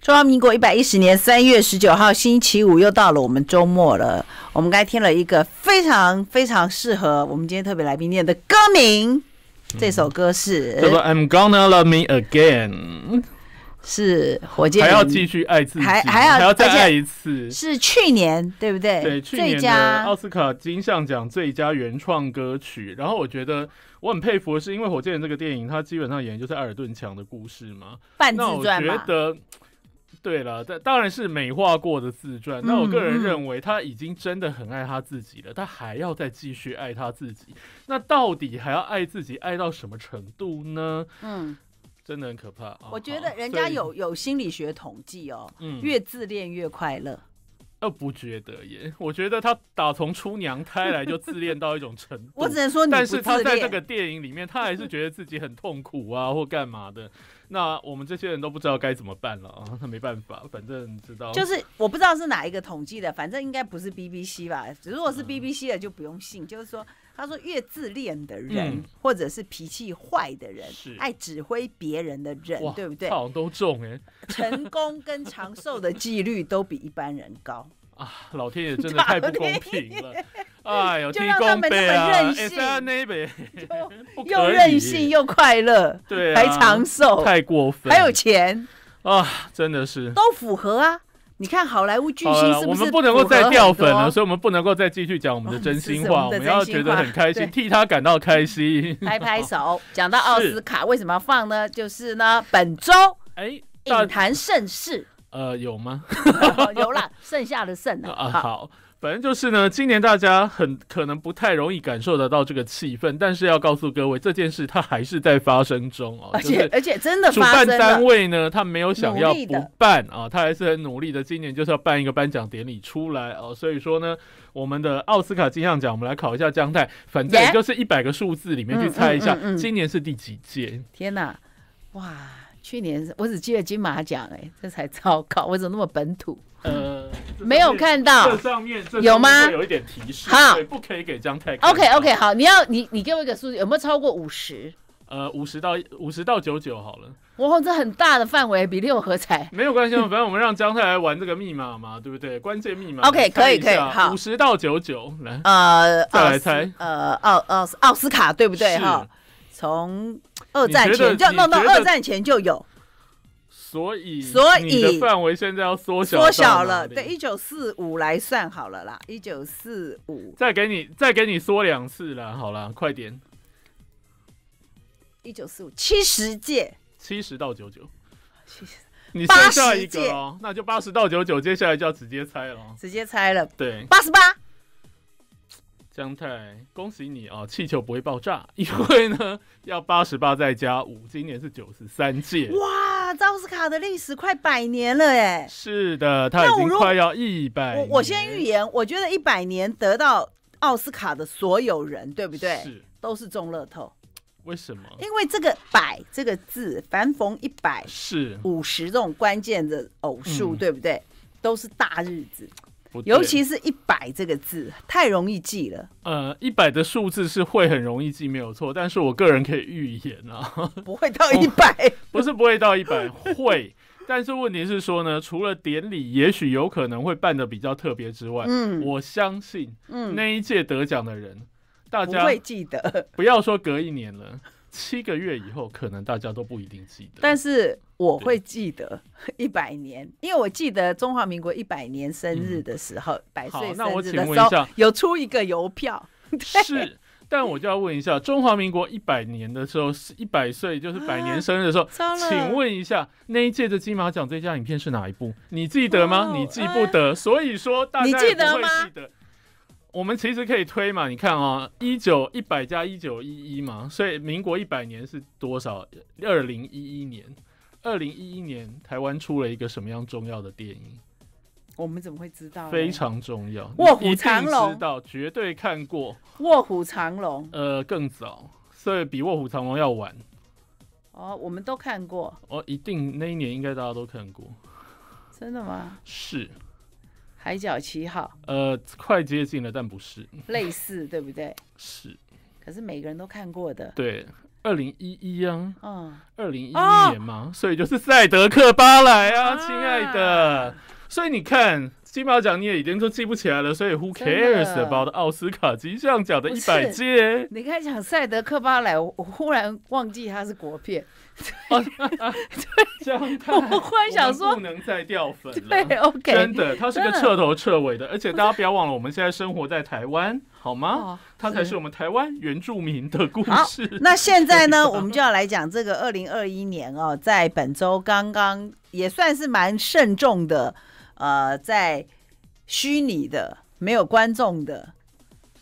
中华民国一百一十年三月十九号星期五又到了，我们周末了。我们刚听了一个非常非常适合我们今天特别来宾念的歌名。这首歌是叫做《I'm Gonna Love Me Again》，是《火箭》还要继续爱自己，还还要还要再爱一次。是去年对不对？对，最佳奥斯卡金像奖最佳原创歌曲。然后我觉得我很佩服的是，因为《火箭》这个电影，它基本上演的就是艾尔顿强的故事嘛。那我觉得。对了，但当然是美化过的自传。那我个人认为，他已经真的很爱他自己了，他还要再继续爱他自己。那到底还要爱自己爱到什么程度呢？嗯，真的很可怕。我觉得人家有有心理学统计哦，嗯，越自恋越快乐。呃，不觉得耶，我觉得他打从出娘胎来就自恋到一种程 度。我只能说，但是他在这个电影里面，他还是觉得自己很痛苦啊，或干嘛的。那我们这些人都不知道该怎么办了啊！那没办法，反正知道就是我不知道是哪一个统计的，反正应该不是 BBC 吧？如果是 BBC 的就不用信。就是说，他说越自恋的人，或者是脾气坏的人，是爱指挥别人的人，对不对？好都中哎，成功跟长寿的几率都比一般人高 啊！老天爷真的太不公平了。哎呦，就让他们么任性，就 又任性又快乐，对，还长寿，太过分，还有钱啊，真的是都符合啊。你看好莱坞巨星是不是？我们不能够再掉粉了，所以我们不能够再继续讲我们的真心话，我们要觉得很开心，替他感到开心，拍拍手。讲到奥斯卡为什么要放呢？就是呢，本周哎，影坛盛世，呃，有吗？有了，剩下的剩 啊，好。反正就是呢，今年大家很可能不太容易感受得到这个气氛，但是要告诉各位，这件事它还是在发生中哦。而且而且真的，主办单位呢，他没有想要不办啊，他还是很努力的。今年就是要办一个颁奖典礼出来哦，所以说呢，我们的奥斯卡金像奖，我们来考一下姜太，反正也就是一百个数字里面去猜一下，今年是第几届？天哪，哇，去年我只记得金马奖，哎，这才糟糕，我怎么那么本土？呃，没有看到这上面有吗？有一点提示，好，不可以给张太。OK OK，好，你要你你给我一个数字，有没有超过五十？呃，五十到五十到九九好了。哇，这很大的范围，比六合彩没有关系反正我们让张太来玩这个密码嘛，对不对？关键密码。OK，可以可以，好，五十到九九，来，呃，再来猜，呃，奥奥奥斯卡对不对？哈，从二战前就弄到二战前就有。所以，所以的范围现在要缩小，缩小了。对，一九四五来算好了啦，一九四五。再给你，再给你缩两次了，好了，快点。一九四五，七十届。七十到九九，七十。你剩下一个哦，那就八十到九九，接下来就要直接猜了，直接猜了，对，八十八。姜太，恭喜你哦！气球不会爆炸，因为呢要八十八再加五，今年是九十三届。哇，这奥斯卡的历史快百年了哎！是的，他已经快要一百。我我先预言，我觉得一百年得到奥斯卡的所有人，对不对？是，都是中乐透。为什么？因为这个“百”这个字，凡逢一百是五十这种关键的偶数，对不对？都是大日子。尤其是一百这个字太容易记了。呃，一百的数字是会很容易记，没有错。但是我个人可以预言啊，不会到一百，不是不会到一百，会。但是问题是说呢，除了典礼，也许有可能会办的比较特别之外，我相信那一届得奖的人，大家不会记得，不要说隔一年了。七个月以后，可能大家都不一定记得。但是我会记得 一百年，因为我记得中华民国一百年生日的时候，百岁那我日问一下，有出一个邮票。是，但我就要问一下，中华民国一百年的时候是一百岁，就是百年生日的时候，请问一下那一届的金马奖最佳影片是哪一部？你记得吗？你记不得，所以说大概会记得。我们其实可以推嘛，你看啊，一九一百加一九一一嘛，所以民国一百年是多少？二零一一年，二零一一年台湾出了一个什么样重要的电影？我们怎么会知道？非常重要，《卧虎藏龙》。知道，绝对看过。《卧虎藏龙》。呃，更早，所以比《卧虎藏龙》要晚。哦，我们都看过。哦，一定那一年应该大家都看过。真的吗？是。海角七号，呃，快接近了，但不是类似，对不对？是，可是每个人都看过的。对，二零一一啊，嗯，二零一一年嘛，所以就是《赛德克·巴莱》啊，亲爱的。所以你看金马奖你也已经都记不起来了，所以 who cares about 奥斯卡金像奖的一百届？你看讲《赛德克·巴莱》，我忽然忘记它是国片。对，我忽然想说，不能再掉粉了。对，OK，真的，他是个彻头彻尾的，而且大家不要忘了，我们现在生活在台湾，好吗？他才是我们台湾原住民的故事。那现在呢，我们就要来讲这个二零二一年哦，在本周刚刚也算是蛮慎重的，呃，在虚拟的、没有观众的。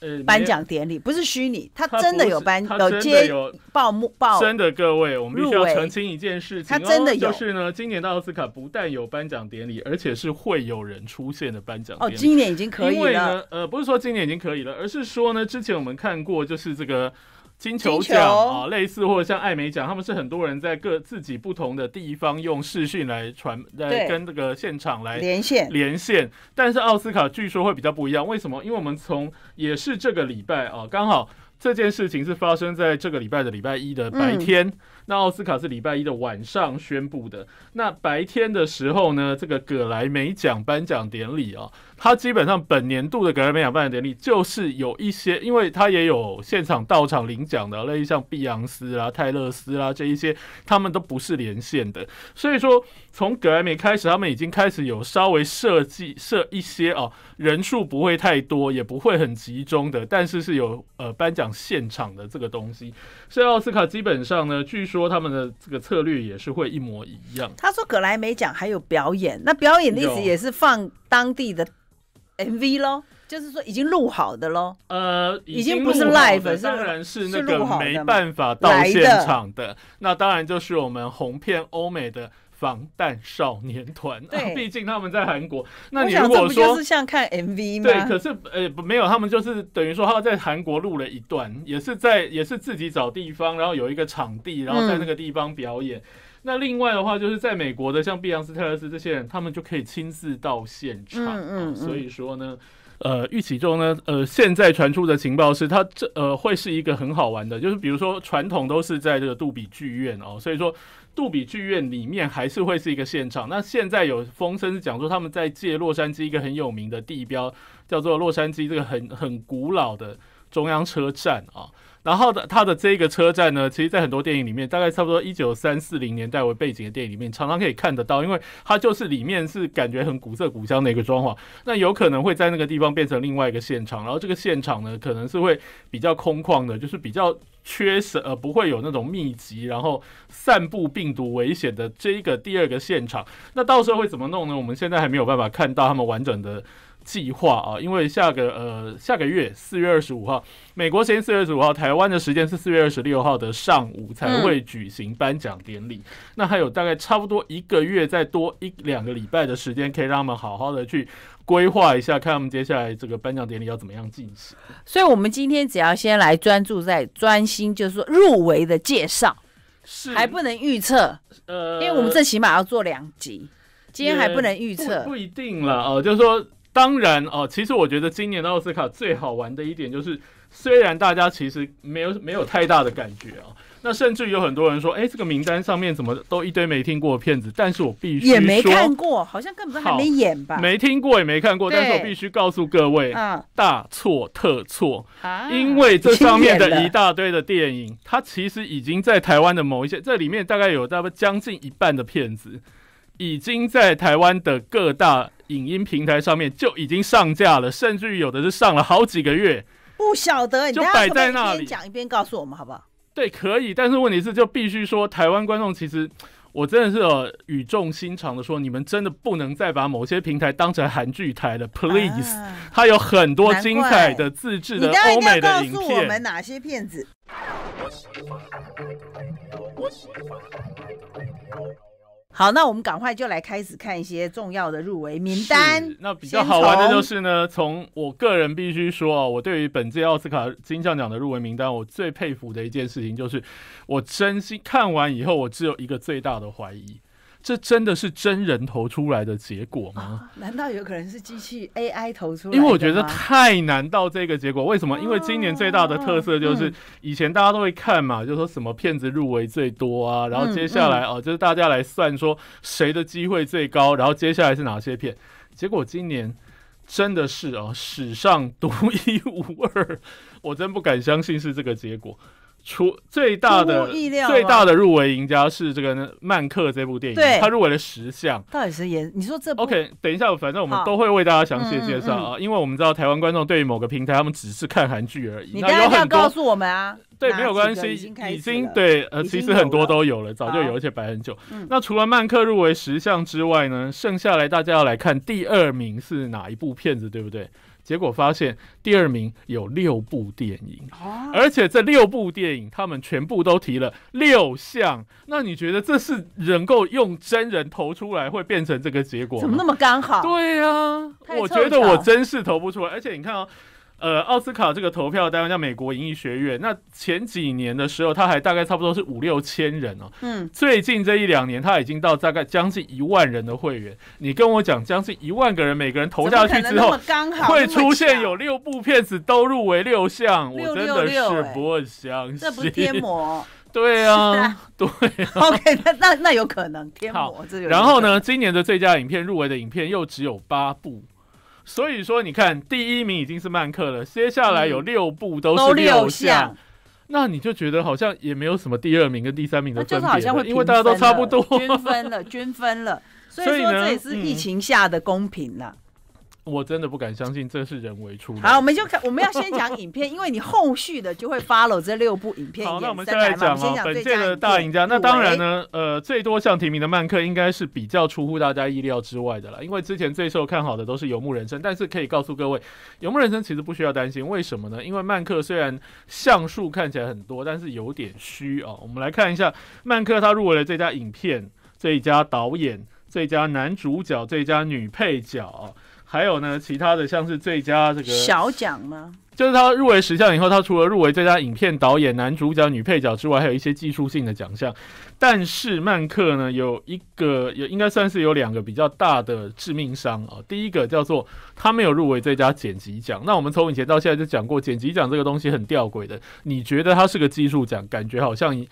呃，颁奖典礼不是虚拟，他真的有颁有接有报幕报。真的各位，我们必须要澄清一件事情，他真的有。就是呢，今年的奥斯卡不但有颁奖典礼，而且是会有人出现的颁奖。哦，今年已经可以了。呃，不是说今年已经可以了，而是说呢，之前我们看过就是这个。金球奖啊，类似或者像艾美奖，他们是很多人在各自己不同的地方用视讯来传，来跟这个现场来连线连线。但是奥斯卡据说会比较不一样，为什么？因为我们从也是这个礼拜啊，刚好这件事情是发生在这个礼拜的礼拜一的白天。那奥斯卡是礼拜一的晚上宣布的。那白天的时候呢，这个葛莱美奖颁奖典礼啊，它基本上本年度的葛莱美奖颁奖典礼就是有一些，因为它也有现场到场领奖的，类似像碧昂斯啊、泰勒斯啊这一些，他们都不是连线的。所以说，从葛莱美开始，他们已经开始有稍微设计设一些啊，人数不会太多，也不会很集中的，但是是有呃颁奖现场的这个东西。所以奥斯卡基本上呢，据说。说他们的这个策略也是会一模一样。他说葛莱美奖还有表演，那表演的意思也是放当地的 MV 喽，就是说已经录好的喽。呃，已经不是 live，当然是那个没办法到现场的。那当然就是我们红片欧美的。防弹少年团，毕竟他们在韩国。那你如果说，是像看 MV 吗？对，可是呃，没有，他们就是等于说他在韩国录了一段，也是在也是自己找地方，然后有一个场地，然后在那个地方表演。那另外的话，就是在美国的，像碧昂斯、泰勒斯这些人，他们就可以亲自到现场。嗯嗯。所以说呢，呃，预期中呢，呃，现在传出的情报是他这呃会是一个很好玩的，就是比如说传统都是在这个杜比剧院哦，所以说。杜比剧院里面还是会是一个现场。那现在有风声讲说，他们在借洛杉矶一个很有名的地标，叫做洛杉矶这个很很古老的中央车站啊。然后的它的这个车站呢，其实在很多电影里面，大概差不多一九三四零年代为背景的电影里面，常常可以看得到，因为它就是里面是感觉很古色古香的一个装潢。那有可能会在那个地方变成另外一个现场，然后这个现场呢，可能是会比较空旷的，就是比较缺失，呃，不会有那种密集，然后散布病毒危险的这一个第二个现场。那到时候会怎么弄呢？我们现在还没有办法看到他们完整的。计划啊，因为下个呃下个月四月二十五号，美国时间四月二十五号，台湾的时间是四月二十六号的上午才会举行颁奖典礼。那还有大概差不多一个月，再多一两个礼拜的时间，可以让他们好好的去规划一下，看他们接下来这个颁奖典礼要怎么样进行。所以，我们今天只要先来专注在专心，就是说入围的介绍，是还不能预测。呃，因为我们最起码要做两集，今天还不能预测，不一定了哦，就是说。当然哦，其实我觉得今年的奥斯卡最好玩的一点就是，虽然大家其实没有没有太大的感觉啊，那甚至有很多人说，哎，这个名单上面怎么都一堆没听过的片子，但是我必须也没看过，好像根本还没演吧，没听过也没看过，但是我必须告诉各位，大错特错，因为这上面的一大堆的电影，它其实已经在台湾的某一些这里面大概有大概将近一半的片子，已经在台湾的各大。影音平台上面就已经上架了，甚至于有的是上了好几个月。不晓得，就摆在那里。讲一边告诉我们好不好？对，可以。但是问题是，就必须说台湾观众，其实我真的是语重心长的说，你们真的不能再把某些平台当成韩剧台了。Please，它有很多精彩的自制的欧美的影片。你大应该告诉我们哪些片子？好，那我们赶快就来开始看一些重要的入围名单。那比较好玩的就是呢，从我个人必须说啊，我对于本届奥斯卡金像奖的入围名单，我最佩服的一件事情就是，我真心看完以后，我只有一个最大的怀疑。这真的是真人投出来的结果吗？难道有可能是机器 AI 投出来？因为我觉得太难到这个结果。为什么？因为今年最大的特色就是，以前大家都会看嘛，就说什么骗子入围最多啊，然后接下来啊，就是大家来算说谁的机会最高，然后接下来是哪些片。结果今年真的是啊，史上独一无二，我真不敢相信是这个结果。出最大的最大的入围赢家是这个《曼克》这部电影，他入围了十项。到底是演？你说这？OK，等一下，反正我们都会为大家详细介绍啊，因为我们知道台湾观众对于某个平台，他们只是看韩剧而已。你有很告诉我们啊。对，没有关系，已经对呃，其实很多都有了，早就有一些摆很久。那除了《曼克》入围十项之外呢，剩下来大家要来看第二名是哪一部片子，对不对？结果发现第二名有六部电影，而且这六部电影他们全部都提了六项。那你觉得这是能够用真人投出来会变成这个结果怎么那么刚好？对啊，我觉得我真是投不出来。而且你看哦。呃，奥斯卡这个投票单位叫美国影艺学院。那前几年的时候，它还大概差不多是五六千人哦。嗯，最近这一两年，它已经到大概将近一万人的会员。你跟我讲将近一万个人，每个人投下去之后，刚好会出现有六部片子都入围六项，我真的是不会相信。这不天魔？对啊，对。OK，那那那有可能天魔。然后呢，今年的最佳影片入围的影片又只有八部。所以说，你看第一名已经是慢客了，接下来有六部都是六项，那你就觉得好像也没有什么第二名跟第三名的，分别，好像会因为大家都差不多均分了，均分了，所以说这也是疫情下的公平了。我真的不敢相信这是人为出的。好，我们就看我们要先讲影片，因为你后续的就会 follow 这六部影片。好，那我们再来讲本届的大赢家。那当然呢，呃，最多项提名的曼克应该是比较出乎大家意料之外的了，因为之前最受看好的都是《游牧人生》，但是可以告诉各位，《游牧人生》其实不需要担心，为什么呢？因为曼克虽然项数看起来很多，但是有点虚啊。我们来看一下曼克他入围了最佳影片、最佳导演、最佳男主角、最佳女配角。还有呢，其他的像是最佳这个小奖吗？就是他入围十项以后，他除了入围最佳影片、导演、男主角、女配角之外，还有一些技术性的奖项。但是曼克呢，有一个也应该算是有两个比较大的致命伤啊。第一个叫做他没有入围最佳剪辑奖。那我们从以前到现在就讲过，剪辑奖这个东西很吊诡的。你觉得它是个技术奖，感觉好像。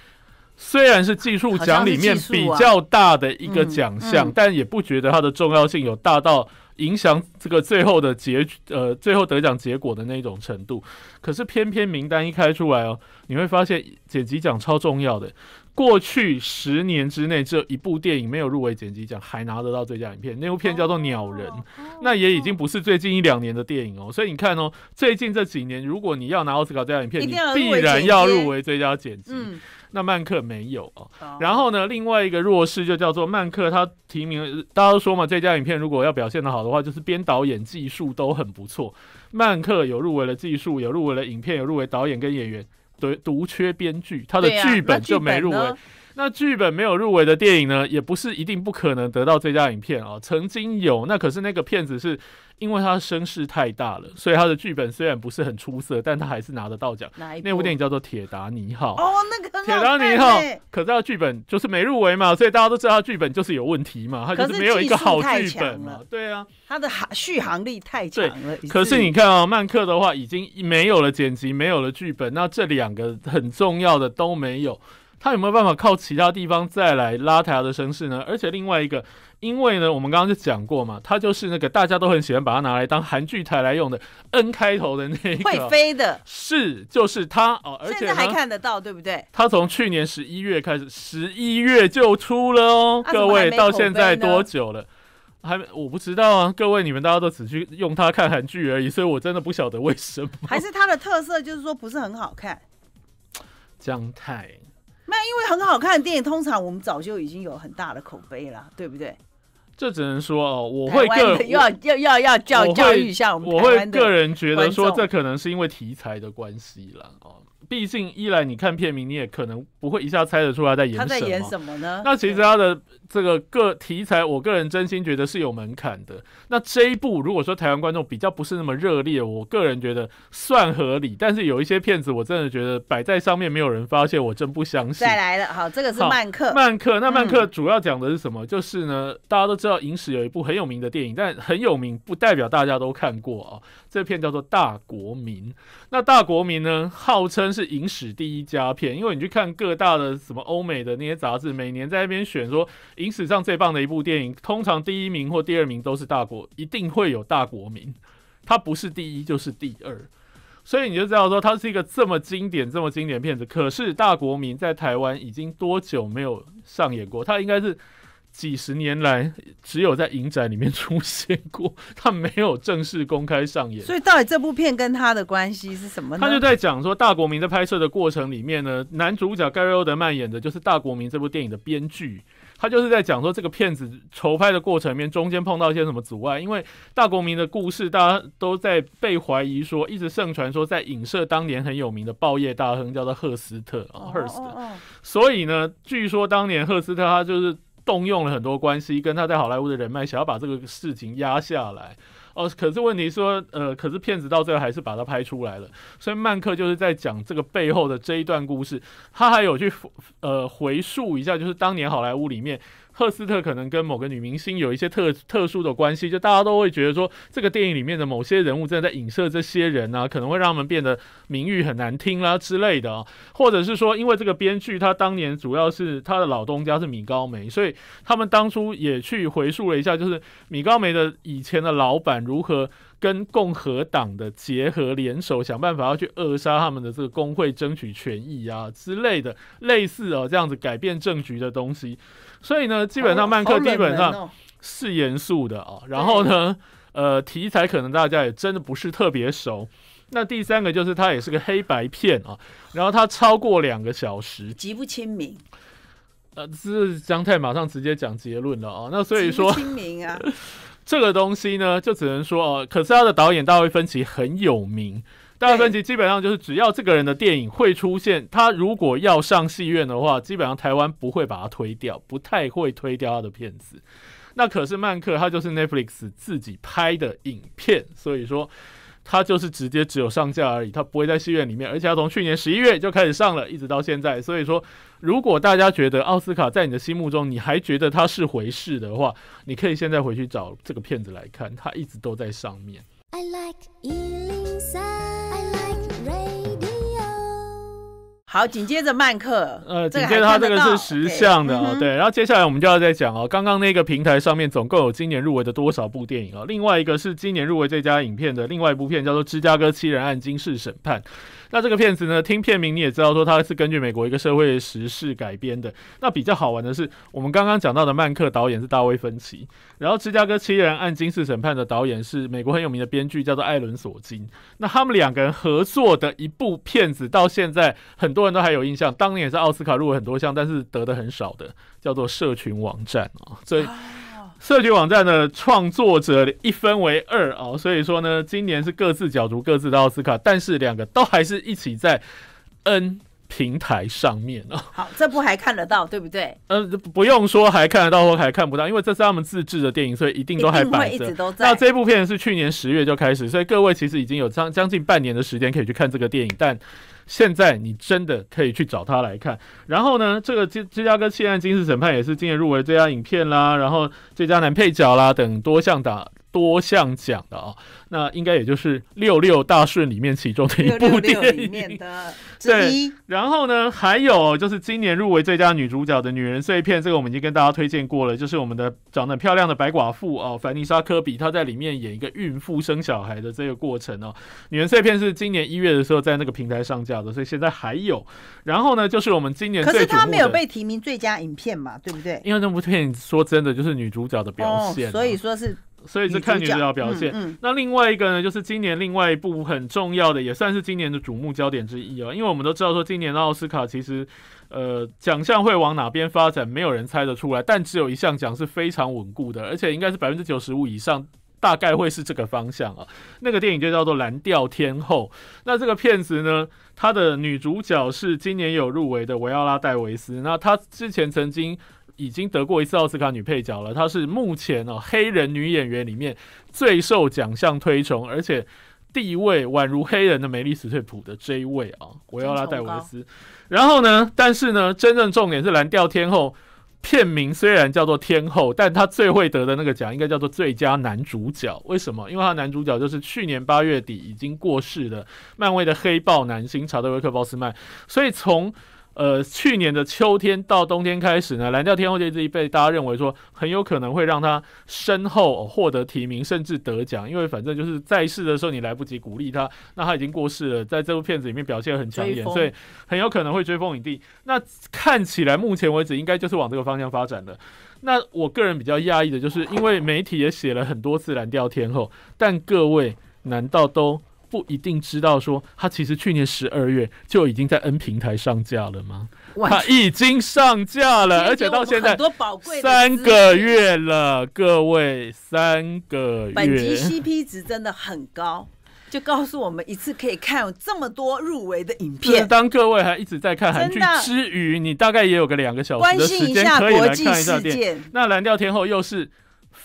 虽然是技术奖里面比较大的一个奖项，但也不觉得它的重要性有大到影响这个最后的结呃最后得奖结果的那种程度。可是偏偏名单一开出来哦，你会发现剪辑奖超重要的。过去十年之内只有一部电影没有入围剪辑奖，还拿得到最佳影片。那部片叫做《鸟人》，那也已经不是最近一两年的电影哦。所以你看哦，最近这几年如果你要拿奥斯卡最佳影片，你必然要入围最佳剪辑。那曼克没有啊，然后呢？另外一个弱势就叫做曼克，他提名大家都说嘛，这家影片如果要表现的好的话，就是编导演技术都很不错。曼克有入围了技术，有入围了影片，有入围导演跟演员，对，独缺编剧，他的剧本就没入围。那剧本没有入围的电影呢，也不是一定不可能得到最佳影片啊。曾经有，那可是那个片子是因为他声势太大了，所以他的剧本虽然不是很出色，但他还是拿得到奖。那部电影叫做《铁达尼号》？哦，那个《铁达尼号》，可是他剧本就是没入围嘛，所以大家都知道他剧本就是有问题嘛，他就是没有一个好剧本。嘛。对啊，他的续航力太强了。可是你看啊，曼克的话已经没有了剪辑，没有了剧本，那这两个很重要的都没有。他有没有办法靠其他地方再来拉台亚的声势呢？而且另外一个，因为呢，我们刚刚就讲过嘛，他就是那个大家都很喜欢把它拿来当韩剧台来用的，N 开头的那个。会飞的。是，就是他哦，而且还看得到，对不对？他从去年十一月开始，十一月就出了哦，各位到现在多久了？还没，我不知道啊。各位你们大家都只去用它看韩剧而已，所以我真的不晓得为什么。还是它的特色就是说不是很好看，姜太。那因为很好看的电影，通常我们早就已经有很大的口碑了，对不对？这只能说哦，我会个要要要要教教育一下我们。我会个人觉得说，这可能是因为题材的关系啦。哦。毕竟一来，你看片名，你也可能不会一下猜得出来在演什么。他在演什么呢？那其实他的这个个题材，我个人真心觉得是有门槛的。那这一部如果说台湾观众比较不是那么热烈，我个人觉得算合理。但是有一些片子，我真的觉得摆在上面没有人发现，我真不相信。再来了，好，这个是曼克。曼克，那曼克主要讲的是什么？就是呢，大家都知道。知道影史有一部很有名的电影，但很有名不代表大家都看过啊。这片叫做《大国民》，那《大国民》呢号称是影史第一佳片，因为你去看各大的什么欧美的那些杂志，每年在那边选说影史上最棒的一部电影，通常第一名或第二名都是《大国》，一定会有《大国民》，它不是第一就是第二，所以你就知道说它是一个这么经典、这么经典片子。可是《大国民》在台湾已经多久没有上演过？它应该是。几十年来，只有在影展里面出现过，他没有正式公开上演。所以，到底这部片跟他的关系是什么呢？他就在讲说，《大国民》的拍摄的过程里面呢，男主角盖瑞欧德曼演的就是《大国民》这部电影的编剧。他就是在讲说，这个片子筹拍的过程里面，中间碰到一些什么阻碍。因为《大国民》的故事，大家都在被怀疑说，一直盛传说在影射当年很有名的报业大亨，叫做赫斯特啊，赫斯特。所以呢，据说当年赫斯特他就是。动用了很多关系，跟他在好莱坞的人脉，想要把这个事情压下来。哦，可是问题说，呃，可是骗子到最后还是把它拍出来了。所以曼克就是在讲这个背后的这一段故事，他还有去呃回溯一下，就是当年好莱坞里面。赫斯特可能跟某个女明星有一些特特殊的关系，就大家都会觉得说，这个电影里面的某些人物真的在影射这些人啊，可能会让他们变得名誉很难听啦之类的，或者是说，因为这个编剧他当年主要是他的老东家是米高梅，所以他们当初也去回溯了一下，就是米高梅的以前的老板如何。跟共和党的结合联手，想办法要去扼杀他们的这个工会争取权益啊之类的，类似哦这样子改变政局的东西。所以呢，基本上曼克基本上是严肃的啊。然后呢，呃，题材可能大家也真的不是特别熟。那第三个就是它也是个黑白片啊，然后它超过两个小时，极不亲民。呃，是张太马上直接讲结论了啊。那所以说亲民啊。这个东西呢，就只能说哦，可是他的导演大卫芬奇很有名，大卫芬奇基本上就是只要这个人的电影会出现，他如果要上戏院的话，基本上台湾不会把他推掉，不太会推掉他的片子。那可是曼克他就是 Netflix 自己拍的影片，所以说。它就是直接只有上架而已，它不会在戏院里面，而且从去年十一月就开始上了，一直到现在。所以说，如果大家觉得奥斯卡在你的心目中你还觉得它是回事的话，你可以现在回去找这个片子来看，它一直都在上面。好，紧接着曼克，呃，紧接着他这个是实像的啊，对。然后接下来我们就要再讲哦，刚刚那个平台上面总共有今年入围的多少部电影啊？另外一个是今年入围最佳影片的另外一部片，叫做《芝加哥七人案：惊世审判》。那这个片子呢？听片名你也知道说它是根据美国一个社会时事改编的。那比较好玩的是，我们刚刚讲到的曼克导演是大卫芬奇，然后《芝加哥七人案：惊世审判》的导演是美国很有名的编剧，叫做艾伦索金。那他们两个人合作的一部片子，到现在很多人都还有印象。当年也是奥斯卡入了很多项，但是得的很少的，叫做《社群网站》啊。所以。社群网站的创作者一分为二啊，所以说呢，今年是各自角逐各自的奥斯卡，但是两个都还是一起在，嗯。平台上面哦，好，这部还看得到对不对？呃，不用说还看得到或还看不到，因为这是他们自制的电影，所以一定都还摆着。那这部片是去年十月就开始，所以各位其实已经有将将近半年的时间可以去看这个电影，但现在你真的可以去找他来看。然后呢，这个《芝芝加哥弃案：金日审判》也是今年入围最佳影片啦，然后最佳男配角啦等多项打。多项奖的啊，那应该也就是《六六大顺》里面其中的一部电影里面的。对，然后呢，还有就是今年入围最佳女主角的《女人碎片》，这个我们已经跟大家推荐过了，就是我们的长得漂亮的白寡妇哦，凡妮莎·科比她在里面演一个孕妇生小孩的这个过程哦。《女人碎片》是今年一月的时候在那个平台上架的，所以现在还有。然后呢，就是我们今年可是她没有被提名最佳影片嘛，对不对？因为那部电影说真的就是女主角的表现，所以说是。所以是看女主角表现。那另外一个呢，就是今年另外一部很重要的，也算是今年的瞩目焦点之一哦。因为我们都知道说，今年的奥斯卡其实，呃，奖项会往哪边发展，没有人猜得出来。但只有一项奖是非常稳固的，而且应该是百分之九十五以上，大概会是这个方向啊。那个电影就叫做《蓝调天后》。那这个片子呢，它的女主角是今年有入围的维奥拉·戴维斯。那她之前曾经。已经得过一次奥斯卡女配角了，她是目前哦黑人女演员里面最受奖项推崇，而且地位宛如黑人的梅丽史翠普的这一位啊，维奥拉戴维斯。然后呢，但是呢，真正重点是蓝调天后片名虽然叫做天后，但她最会得的那个奖应该叫做最佳男主角。为什么？因为她男主角就是去年八月底已经过世的漫威的黑豹男星查德维克鲍斯曼。所以从呃，去年的秋天到冬天开始呢，蓝调天后这一辈，大家认为说很有可能会让他身后获得提名，甚至得奖，因为反正就是在世的时候你来不及鼓励他，那他已经过世了，在这部片子里面表现很抢眼，所以很有可能会追风影帝。那看起来目前为止应该就是往这个方向发展的。那我个人比较讶异的就是，因为媒体也写了很多次蓝调天后，但各位难道都？不一定知道说他其实去年十二月就已经在 N 平台上架了吗？他已经上架了，而且到现在多宝贵三个月了，各位三个月本集 CP 值真的很高，就告诉我们一次可以看有这么多入围的影片。当各位还一直在看韩剧之余，你大概也有个两个小时的时间可以来看一下电影。那蓝调天后又是。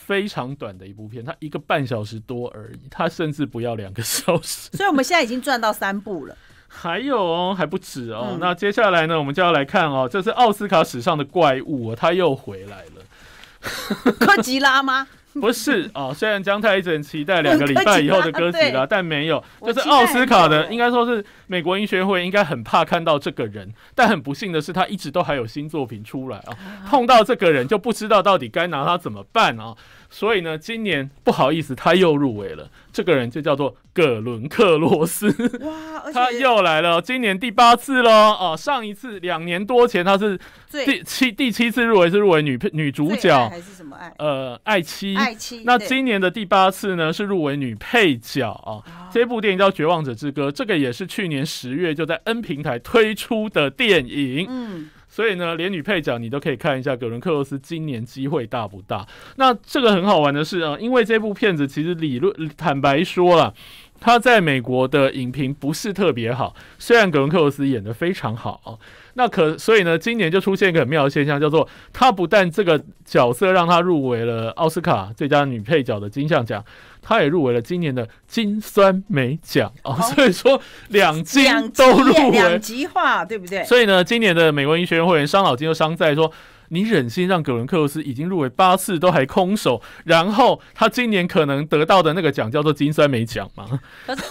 非常短的一部片，它一个半小时多而已，它甚至不要两个小时。所以，我们现在已经赚到三部了，还有哦，还不止哦。那接下来呢，我们就要来看哦，这是奥斯卡史上的怪物，它又回来了，科吉拉吗？不是啊，虽然姜太一直很期待两个礼拜以后的歌曲了，但没有，就是奥斯卡的，应该说是美国音学会应该很怕看到这个人，但很不幸的是，他一直都还有新作品出来啊，碰到这个人就不知道到底该拿他怎么办啊。所以呢，今年不好意思，他又入围了。这个人就叫做葛伦克洛斯，哇，他又来了，今年第八次了哦，上一次两年多前他是第七第七次入围是入围女配女主角还是什么爱？呃，爱妻，爱妻。那今年的第八次呢是入围女配角啊。这部电影叫《绝望者之歌》，这个也是去年十月就在 N 平台推出的电影。嗯。所以呢，连女配角你都可以看一下，格伦克罗斯今年机会大不大？那这个很好玩的是啊，因为这部片子其实理论坦白说了，他在美国的影评不是特别好，虽然格伦克罗斯演得非常好，那可所以呢，今年就出现一个很妙的现象，叫做他不但这个角色让他入围了奥斯卡最佳女配角的金像奖。他也入围了今年的金酸梅奖哦，所以说两金都入围，两极化，对不对？所以呢，今年的美国医学院会伤脑筋就伤在说。你忍心让葛伦克罗斯已经入围八次都还空手，然后他今年可能得到的那个奖叫做金酸梅奖吗？可是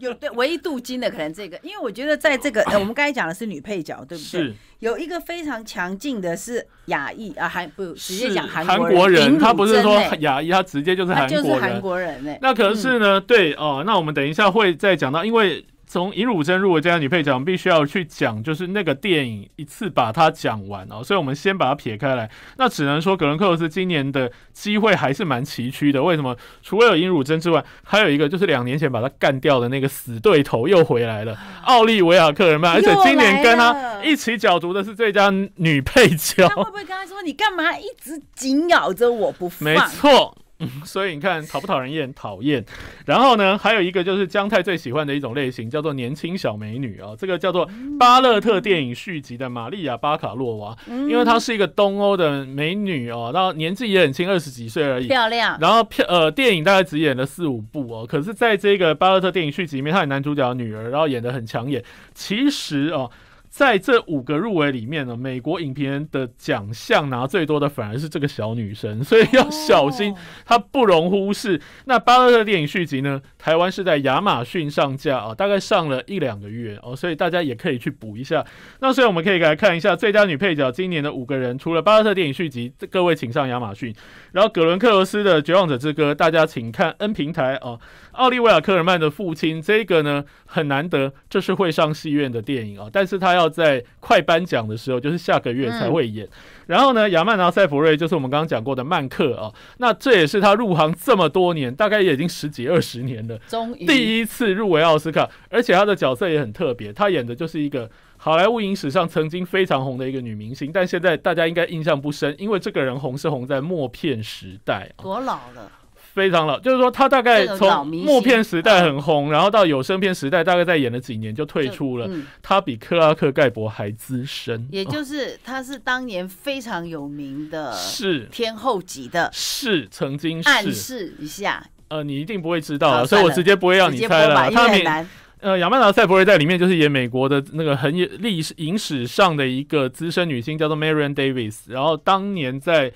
有对唯一镀金的可能这个，因为我觉得在这个 我们刚才讲的是女配角对不对？是有一个非常强劲的是雅裔啊，韩不直接讲韩国人，他不是说雅裔，他直接就是韩国人。韩国人哎。那可是呢，对哦，那我们等一下会再讲到，因为。从《尹汝贞入围最佳女配角，我们必须要去讲，就是那个电影一次把它讲完哦。所以我们先把它撇开来，那只能说格伦克罗斯今年的机会还是蛮崎岖的。为什么？除了有《尹汝贞之外，还有一个就是两年前把他干掉的那个死对头又回来了—— 奥利维亚·克尔曼，而且今年跟他一起角逐的是最佳女配角。他会不会跟他说：“你干嘛一直紧咬着我不放？”没错。所以你看，讨不讨人厌？讨厌。然后呢，还有一个就是姜太最喜欢的一种类型，叫做年轻小美女啊。这个叫做巴勒特电影续集的玛丽亚巴卡洛娃，因为她是一个东欧的美女哦，然后年纪也很轻，二十几岁而已，漂亮。然后漂呃，电影大概只演了四五部哦，可是在这个巴勒特电影续集里面，她的男主角的女儿，然后演的很抢眼。其实哦。在这五个入围里面呢，美国影片的奖项拿最多的反而是这个小女生，所以要小心，她不容忽视。那巴勒特电影续集呢，台湾是在亚马逊上架啊，大概上了一两个月哦，所以大家也可以去补一下。那所以我们可以来看一下最佳女配角今年的五个人，除了巴勒特电影续集，各位请上亚马逊；然后葛伦克罗斯的《绝望者之歌》，大家请看 N 平台哦。奥利维亚科尔曼的父亲，这个呢很难得，这是会上戏院的电影啊，但是他要。在快颁奖的时候，就是下个月才会演。然后呢，亚曼达塞弗瑞就是我们刚刚讲过的曼克啊，那这也是他入行这么多年，大概也已经十几二十年了，第一次入围奥斯卡，而且他的角色也很特别，他演的就是一个好莱坞影史上曾经非常红的一个女明星，但现在大家应该印象不深，因为这个人红是红在默片时代，多老了。非常老，就是说他大概从默片时代很红，然后到有声片时代大概在演了几年就退出了。他比克拉克盖博还资深，也就是他是当年非常有名的是天后级的，是曾经暗示一下，呃，你一定不会知道，所以我直接不会让你猜了。他难。呃《亚曼达塞博瑞》在里面就是演美国的那个很有历史影史上的一个资深女星，叫做 Marion Davis，然后当年在。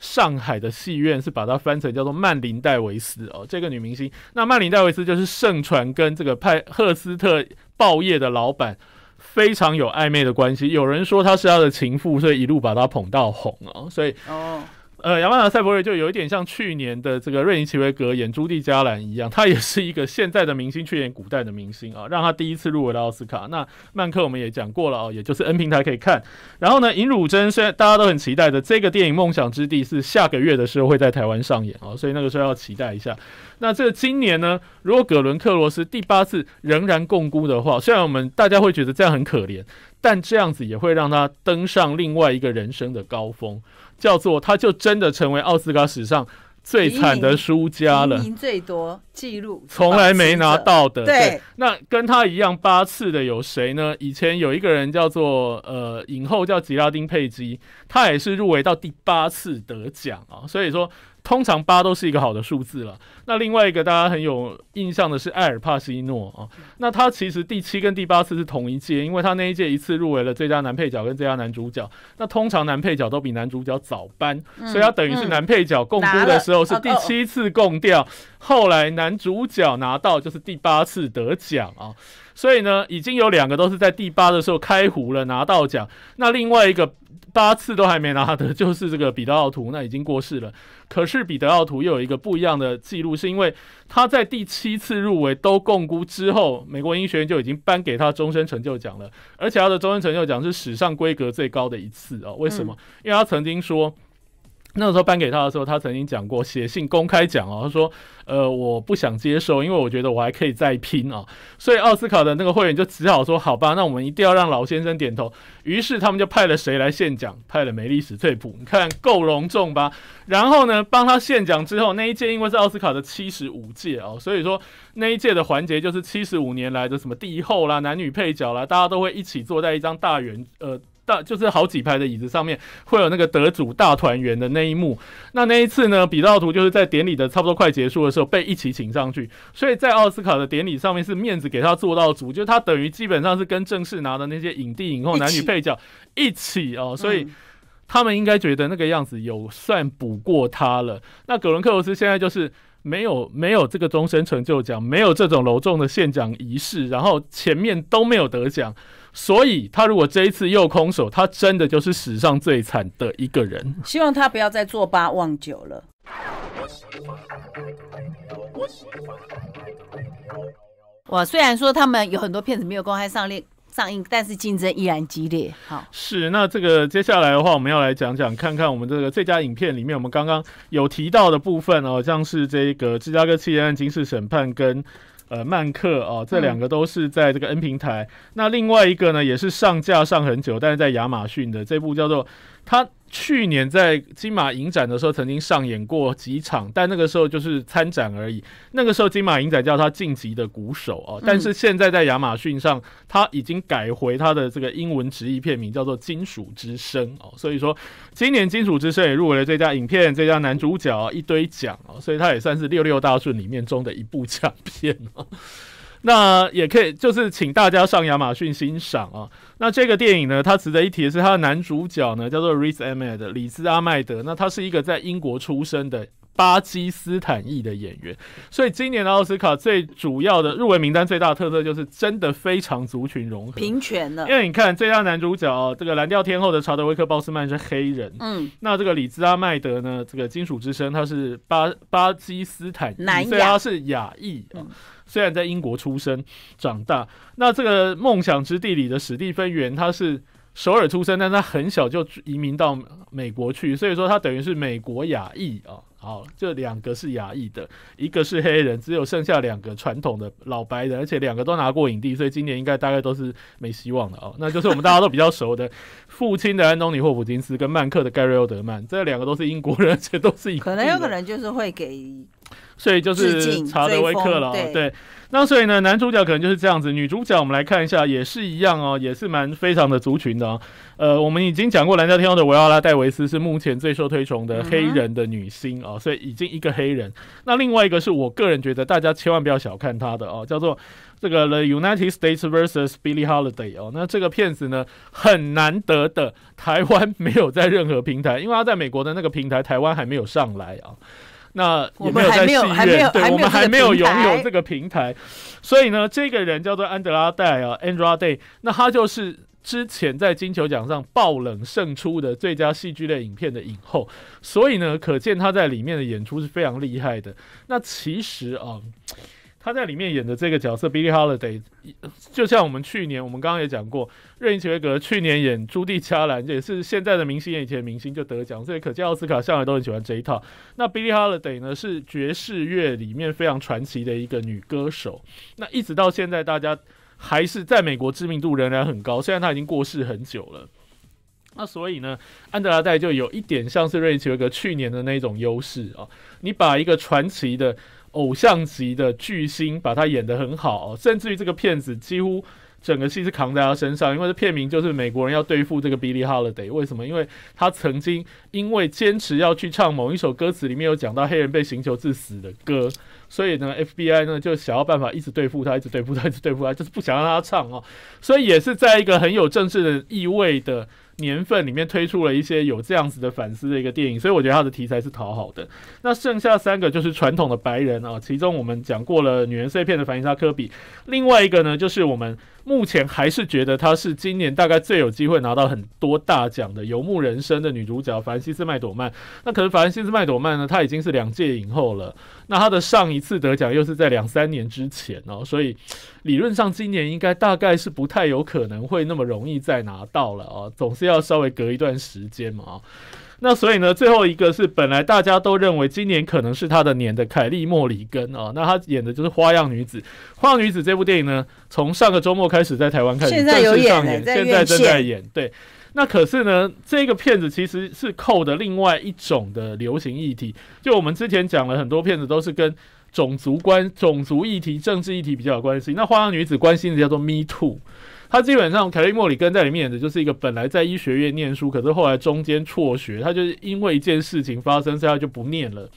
上海的戏院是把它翻成叫做曼琳·戴维斯哦，这个女明星。那曼琳·戴维斯就是盛传跟这个派赫斯特报业的老板非常有暧昧的关系，有人说她是他的情妇，所以一路把她捧到红哦，所以。呃，亚曼达塞博瑞就有一点像去年的这个瑞尼奇维格演朱蒂加兰一样，他也是一个现在的明星去演古代的明星啊，让他第一次入围了奥斯卡。那曼克我们也讲过了啊，也就是 N 平台可以看。然后呢，尹汝贞虽然大家都很期待的这个电影《梦想之地》是下个月的时候会在台湾上演啊，所以那个时候要期待一下。那这今年呢，如果葛伦克罗斯第八次仍然共估的话，虽然我们大家会觉得这样很可怜，但这样子也会让他登上另外一个人生的高峰。叫做，他就真的成为奥斯卡史上最惨的输家了。赢最多记录，从来没拿到的。对，那跟他一样八次的有谁呢？以前有一个人叫做呃，影后叫吉拉丁佩姬，他也是入围到第八次得奖啊。所以说。通常八都是一个好的数字了。那另外一个大家很有印象的是艾尔帕西诺啊，那他其实第七跟第八次是同一届，因为他那一届一次入围了最佳男配角跟最佳男主角。那通常男配角都比男主角早颁，所以他等于是男配角共出的时候是第七次共掉，后来男主角拿到就是第八次得奖啊。所以呢，已经有两个都是在第八的时候开壶了拿到奖。那另外一个。八次都还没拿的，就是这个彼得奥图，那已经过世了。可是彼得奥图又有一个不一样的记录，是因为他在第七次入围都共估之后，美国音学院就已经颁给他终身成就奖了，而且他的终身成就奖是史上规格最高的一次啊！为什么？因为他曾经说。那个时候颁给他的时候，他曾经讲过，写信公开讲啊，他说，呃，我不想接受，因为我觉得我还可以再拼啊，所以奥斯卡的那个会员就只好说，好吧，那我们一定要让老先生点头。于是他们就派了谁来献奖？派了梅丽史翠普，你看够隆重吧？然后呢，帮他献奖之后，那一届因为是奥斯卡的七十五届啊，所以说那一届的环节就是七十五年来的什么帝后啦、男女配角啦，大家都会一起坐在一张大圆呃。那就是好几排的椅子上面会有那个得主大团圆的那一幕。那那一次呢，比照图就是在典礼的差不多快结束的时候被一起请上去，所以在奥斯卡的典礼上面是面子给他做到主，就他等于基本上是跟正式拿的那些影帝、影后、男女配角一起哦，所以他们应该觉得那个样子有算补过他了。那葛伦克罗斯现在就是没有没有这个终身成就奖，没有这种隆重的献奖仪式，然后前面都没有得奖。所以他如果这一次又空手，他真的就是史上最惨的一个人。希望他不要再做八忘九了。哇，虽然说他们有很多片子没有公开上映，上映，但是竞争依然激烈。好，是那这个接下来的话，我们要来讲讲，看看我们这个最佳影片里面，我们刚刚有提到的部分哦，像是这个芝加哥七人案刑事审判跟。呃，曼克啊，这两个都是在这个 N 平台。那另外一个呢，也是上架上很久，但是在亚马逊的这部叫做它。去年在金马影展的时候，曾经上演过几场，但那个时候就是参展而已。那个时候金马影展叫他晋级的鼓手啊，但是现在在亚马逊上，他已经改回他的这个英文直译片名叫做《金属之声》哦。所以说，今年《金属之声》也入围了最佳影片、最佳男主角一堆奖啊，所以他也算是六六大顺里面中的一部奖片哦。那也可以，就是请大家上亚马逊欣赏啊。那这个电影呢，它值得一提的是，它的男主角呢叫做 Riz Ahmed，李兹阿麦德。那他是一个在英国出生的。巴基斯坦裔的演员，所以今年的奥斯卡最主要的入围名单最大的特色就是真的非常族群融合平权的。因为你看最佳男主角这个蓝调天后的查德威克·鲍斯曼是黑人，嗯，那这个里兹·阿麦德呢，这个金属之声他是巴巴基斯坦裔，虽然他是亚裔，虽然在英国出生长大，那这个梦想之地里的史蒂芬·元他是。首尔出生，但他很小就移民到美国去，所以说他等于是美国亚裔啊。好，这两个是亚裔的，一个是黑人，只有剩下两个传统的老白人，而且两个都拿过影帝，所以今年应该大概都是没希望的啊。那就是我们大家都比较熟的父亲的安东尼霍普金斯跟曼克的盖瑞奥德曼，这两个都是英国人，而且都是影帝。可能有可能就是会给。所以就是查德威克了，对。那所以呢，男主角可能就是这样子，女主角我们来看一下，也是一样哦，也是蛮非常的族群的哦。呃，我们已经讲过《蓝调天空》的维奥拉戴维斯是目前最受推崇的黑人的女星啊，所以已经一个黑人。那另外一个是我个人觉得大家千万不要小看他的哦，叫做这个《The United States vs. b i l l i e Holiday》哦。那这个片子呢，很难得的，台湾没有在任何平台，因为它在美国的那个平台，台湾还没有上来啊。那还没有在戏院，对，我们还没有拥有这个平台，所以呢，这个人叫做安德拉戴啊 a n d r a d a 那他就是之前在金球奖上爆冷胜出的最佳戏剧类影片的影后，所以呢，可见他在里面的演出是非常厉害的。那其实啊。他在里面演的这个角色 Billy Holiday，就像我们去年我们刚刚也讲过，瑞奇·薇格去年演朱蒂·加兰，也是现在的明星，以前明星就得奖，所以可见奥斯卡向来都很喜欢这一套。那 Billy Holiday 呢，是爵士乐里面非常传奇的一个女歌手，那一直到现在，大家还是在美国知名度仍然很高。虽然她已经过世很久了，那所以呢，安德拉戴就有一点像是瑞奇·薇格去年的那种优势啊，你把一个传奇的。偶像级的巨星把他演得很好，甚至于这个片子几乎整个戏是扛在他身上，因为这片名就是美国人要对付这个 Billy Holiday。为什么？因为他曾经因为坚持要去唱某一首歌词里面有讲到黑人被寻求致死的歌，所以呢，FBI 呢就想要办法一直对付他，一直对付他，一直对付他，就是不想让他唱哦。所以也是在一个很有政治的意味的。年份里面推出了一些有这样子的反思的一个电影，所以我觉得它的题材是讨好的。那剩下三个就是传统的白人啊，其中我们讲过了《女人碎片》的凡妮莎·科比，另外一个呢就是我们目前还是觉得她是今年大概最有机会拿到很多大奖的《游牧人生》的女主角凡西斯·麦朵曼。那可是凡西斯·麦朵曼呢，她已经是两届影后了。那他的上一次得奖又是在两三年之前哦，所以理论上今年应该大概是不太有可能会那么容易再拿到了啊，总是要稍微隔一段时间嘛啊。那所以呢，最后一个是本来大家都认为今年可能是他的年的凯利莫里根啊，那他演的就是《花样女子》。《花样女子》这部电影呢，从上个周末开始在台湾开始正式上演，现在正在演，对。那可是呢，这个片子其实是扣的另外一种的流行议题。就我们之前讲了很多片子都是跟种族关、种族议题、政治议题比较有关系。那花样女子关心的叫做 Me Too，它基本上凯莉莫里根在里面演的就是一个本来在医学院念书，可是后来中间辍学，她就是因为一件事情发生，所以她就不念了。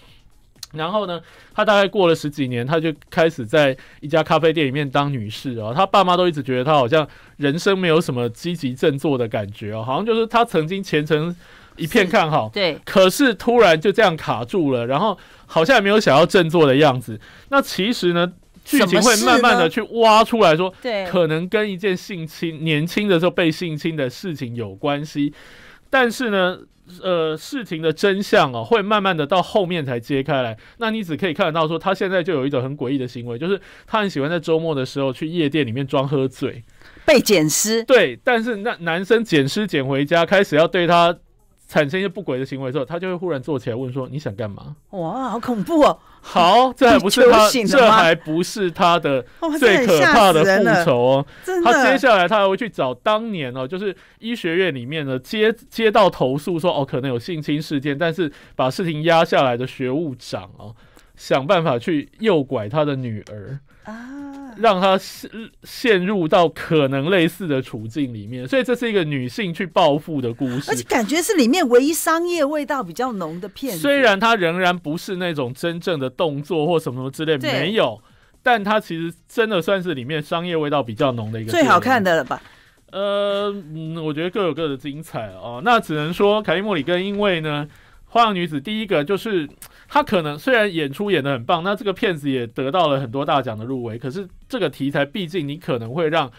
然后呢，他大概过了十几年，他就开始在一家咖啡店里面当女士啊。他爸妈都一直觉得他好像人生没有什么积极振作的感觉哦，好像就是他曾经前程一片看好，对，可是突然就这样卡住了，然后好像也没有想要振作的样子。那其实呢，剧情会慢慢的去挖出来说，对，可能跟一件性侵年轻的时候被性侵的事情有关系，但是呢。呃，事情的真相哦，会慢慢的到后面才揭开来。那你只可以看得到说，他现在就有一种很诡异的行为，就是他很喜欢在周末的时候去夜店里面装喝醉，被捡尸。对，但是那男生捡尸捡回家，开始要对他。产生一些不轨的行为之后，他就会忽然坐起来问说：“你想干嘛？”哇，好恐怖哦！好，这还不是他，这还不是他的最可怕的复仇哦。他接下来他还会去找当年哦，就是医学院里面的接接到投诉说哦，可能有性侵事件，但是把事情压下来的学务长哦，想办法去诱拐他的女儿啊。让她陷陷入到可能类似的处境里面，所以这是一个女性去报复的故事。而且感觉是里面唯一商业味道比较浓的片。虽然它仍然不是那种真正的动作或什么什么之类，没有，但它其实真的算是里面商业味道比较浓的一个。最好看的了吧？呃，我觉得各有各的精彩哦。那只能说凯伊莫里根，因为呢，《花样女子》第一个就是。他可能虽然演出演得很棒，那这个片子也得到了很多大奖的入围，可是这个题材毕竟你可能会让。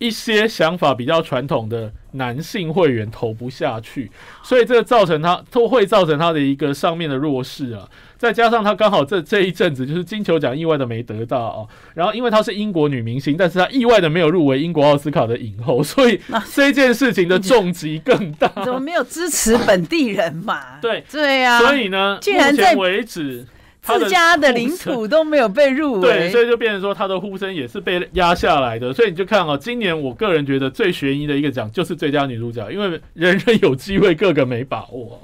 一些想法比较传统的男性会员投不下去，所以这个造成他都会造成他的一个上面的弱势啊。再加上他刚好这这一阵子就是金球奖意外的没得到哦，然后因为她是英国女明星，但是她意外的没有入围英国奥斯卡的影后，所以 这件事情的重击更大。怎么没有支持本地人嘛？对对啊，所以呢，目前为止。自家的领土都没有被入围，对，所以就变成说他的呼声也是被压下来的。所以你就看哦，今年我个人觉得最悬疑的一个奖就是最佳女主角，因为人人有机会，个个没把握。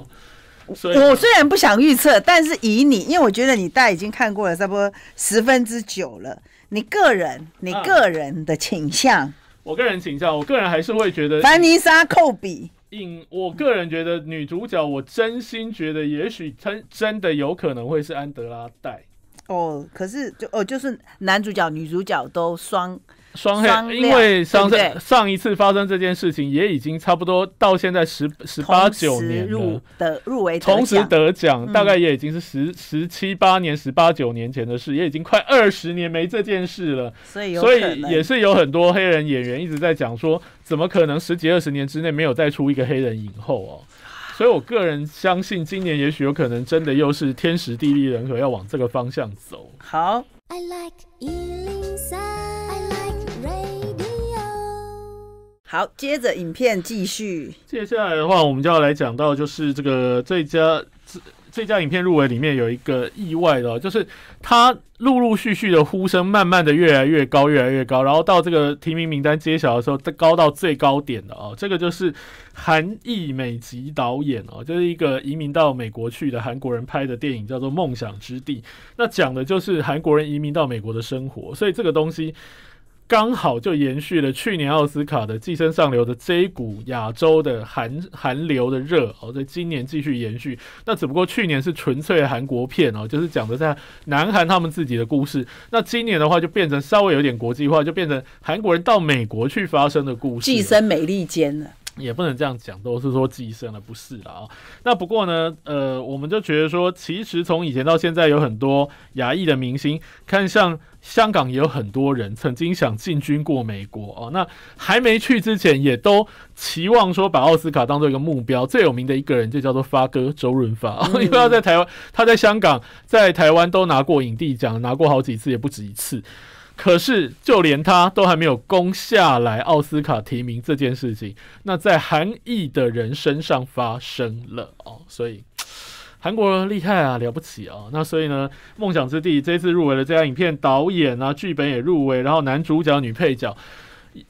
我虽然不想预测，但是以你，因为我觉得你大概已经看过了，差不多十分之九了。你个人，你个人的倾向，我个人倾向，我个人还是会觉得凡妮莎·寇比。影，我个人觉得女主角，我真心觉得，也许真真的有可能会是安德拉戴。哦，可是就哦，就是男主角、女主角都双。双黑，因为上上一次发生这件事情也已经差不多到现在十十八九年入的入围同时得奖，大概也已经是十十七八年、十八九年前的事，也已经快二十年没这件事了。所以所以也是有很多黑人演员一直在讲说，怎么可能十几二十年之内没有再出一个黑人影后哦？所以，我个人相信今年也许有可能真的又是天时地利人和要往这个方向走。好。好，接着影片继续。接下来的话，我们就要来讲到，就是这个最佳最佳影片入围里面有一个意外的，就是它陆陆续续的呼声，慢慢的越来越高，越来越高，然后到这个提名名单揭晓的时候，高到最高点的哦，这个就是韩裔美籍导演哦，就是一个移民到美国去的韩国人拍的电影，叫做《梦想之地》，那讲的就是韩国人移民到美国的生活，所以这个东西。刚好就延续了去年奥斯卡的《寄生上流》的这一股亚洲的韩韩流的热哦，在今年继续延续。那只不过去年是纯粹韩国片哦，就是讲的在南韩他们自己的故事。那今年的话就变成稍微有点国际化，就变成韩国人到美国去发生的故事，寄生美利坚了。也不能这样讲，都是说寄生了，不是了啊。那不过呢，呃，我们就觉得说，其实从以前到现在，有很多亚裔的明星看像香港也有很多人曾经想进军过美国哦，那还没去之前也都期望说把奥斯卡当做一个目标。最有名的一个人就叫做发哥周润发，因为他在台湾、他在香港、在台湾都拿过影帝奖，拿过好几次也不止一次。可是就连他都还没有攻下来奥斯卡提名这件事情，那在韩裔的人身上发生了哦，所以。韩国人厉害啊，了不起啊！那所以呢，梦想之地这次入围了，这张影片导演啊，剧本也入围，然后男主角、女配角，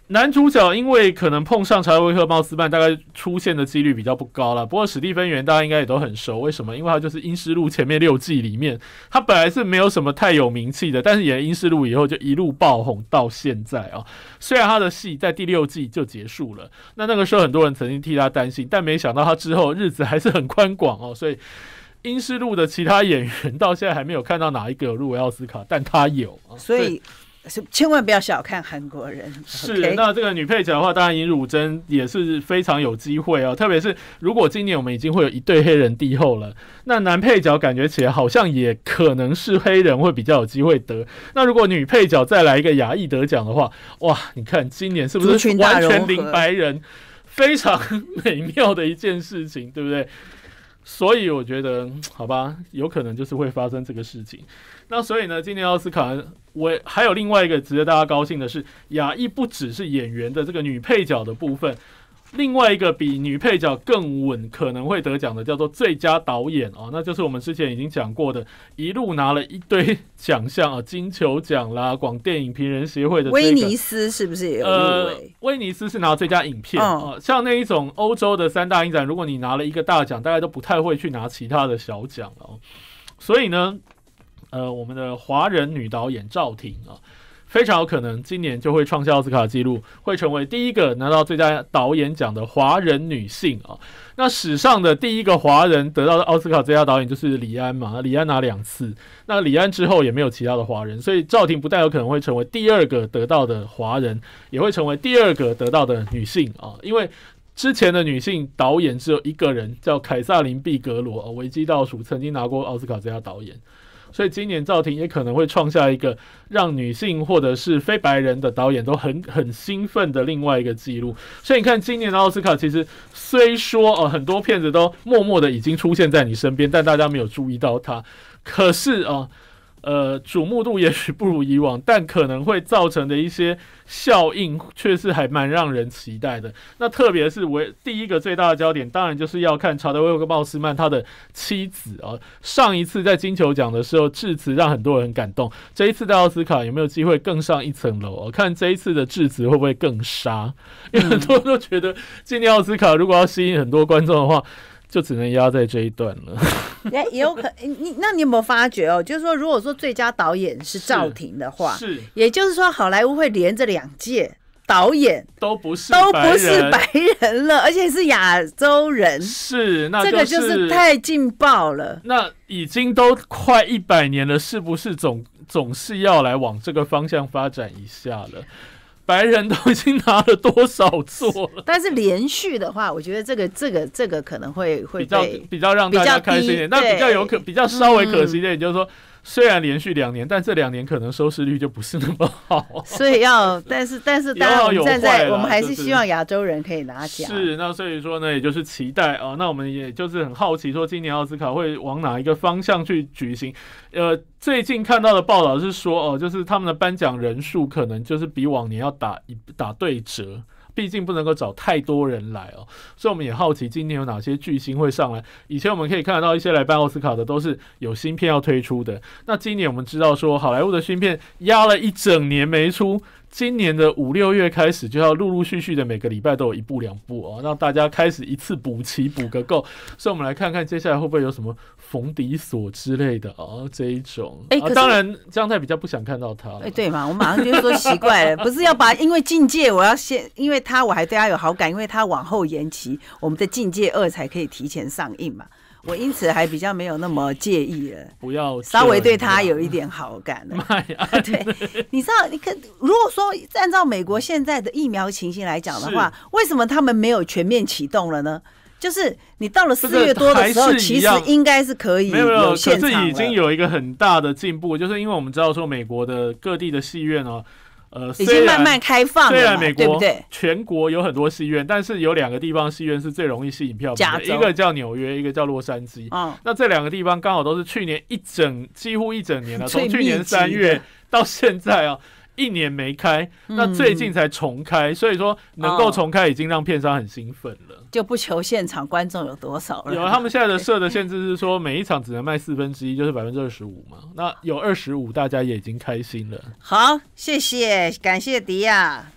男主角因为可能碰上查维克、鲍斯曼，大概出现的几率比较不高了。不过史蒂芬·元大家应该也都很熟，为什么？因为他就是《英式路》前面六季里面，他本来是没有什么太有名气的，但是演《英式路》以后就一路爆红到现在啊。虽然他的戏在第六季就结束了，那那个时候很多人曾经替他担心，但没想到他之后日子还是很宽广哦，所以。《英式路》的其他演员到现在还没有看到哪一个入围奥斯卡，但他有，所以千万不要小看韩国人。是，那这个女配角的话，当然尹汝贞也是非常有机会啊。特别是如果今年我们已经会有一对黑人帝后了，那男配角感觉起来好像也可能是黑人会比较有机会得。那如果女配角再来一个亚裔得奖的话，哇，你看今年是不是完全零白人，非常 美妙的一件事情，对不对？所以我觉得，好吧，有可能就是会发生这个事情。那所以呢，今年奥斯卡，我还有另外一个值得大家高兴的是，亚裔不只是演员的这个女配角的部分。另外一个比女配角更稳，可能会得奖的叫做最佳导演啊，那就是我们之前已经讲过的，一路拿了一堆奖项啊，金球奖啦，广电影评人协会的威尼斯是不是也有？呃，威尼斯是拿最佳影片，像那一种欧洲的三大影展，如果你拿了一个大奖，大家都不太会去拿其他的小奖了。所以呢，呃，我们的华人女导演赵婷啊。非常有可能今年就会创下奥斯卡纪录，会成为第一个拿到最佳导演奖的华人女性啊！那史上的第一个华人得到奥斯卡最佳导演就是李安嘛，李安拿两次。那李安之后也没有其他的华人，所以赵婷不但有可能会成为第二个得到的华人，也会成为第二个得到的女性啊！因为之前的女性导演只有一个人叫凯撒琳·毕格罗，《维基倒数》曾经拿过奥斯卡最佳导演。所以今年赵婷也可能会创下一个让女性或者是非白人的导演都很很兴奋的另外一个记录。所以你看，今年的奥斯卡其实虽说哦，很多片子都默默的已经出现在你身边，但大家没有注意到它。可是啊。呃，瞩目度也许不如以往，但可能会造成的一些效应，却是还蛮让人期待的。那特别是唯第一个最大的焦点，当然就是要看查德威克·鲍斯曼他的妻子啊。上一次在金球奖的时候致辞，让很多人感动。这一次在奥斯卡有没有机会更上一层楼啊？看这一次的致辞会不会更杀？因为很多人都觉得今年奥斯卡如果要吸引很多观众的话。就只能压在这一段了，也也有可能。你那你有没有发觉哦？就是说，如果说最佳导演是赵婷的话，是，也就是说，好莱坞会连着两届导演都不是都不是白人了，而且是亚洲人，是，这个就是太劲爆了。那已经都快一百年了，是不是总总是要来往这个方向发展一下了？白人都已经拿了多少座了？但是连续的话，我觉得这个、这个、这个可能会会比较比较让大家开心一点。那比较有可比较稍微可惜一点，就是说。虽然连续两年，但这两年可能收视率就不是那么好。所以要，但是但是，大家站在我们还是希望亚洲人可以拿奖。是，那所以说呢，也就是期待啊。那我们也就是很好奇，说今年奥斯卡会往哪一个方向去举行？呃，最近看到的报道是说，哦，就是他们的颁奖人数可能就是比往年要打一打对折。毕竟不能够找太多人来哦，所以我们也好奇今年有哪些巨星会上来。以前我们可以看得到一些来办奥斯卡的都是有新片要推出的，那今年我们知道说好莱坞的新片压了一整年没出。今年的五六月开始，就要陆陆续续的每个礼拜都有一步两步哦，让大家开始一次补齐补个够。所以，我们来看看接下来会不会有什么逢底锁之类的哦，这一种。哎，当然江太比较不想看到他。哎，对嘛，我马上就说奇怪了，不是要把因为境界我要先，因为他我还对他有好感，因为他往后延期，我们的境界二才可以提前上映嘛。我因此还比较没有那么介意了，不要稍微对他有一点好感了。对，你知道，你可如果说按照美国现在的疫苗情形来讲的话，为什么他们没有全面启动了呢？就是你到了四月多的时候，其实应该是可以有现有，可是已经有一个很大的进步，就是因为我们知道说美国的各地的戏院哦。呃，已经慢慢开放了，对不对？全国有很多戏院，但是有两个地方戏院是最容易吸引票的，一个叫纽约，一个叫洛杉矶。那这两个地方刚好都是去年一整几乎一整年了，从去年三月到现在啊。一年没开，那最近才重开，所以说能够重开已经让片商很兴奋了。就不求现场观众有多少了。有他们现在的设的限制是说，每一场只能卖四分之一，就是百分之二十五嘛。那有二十五，大家也已经开心了。好，谢谢，感谢迪亚。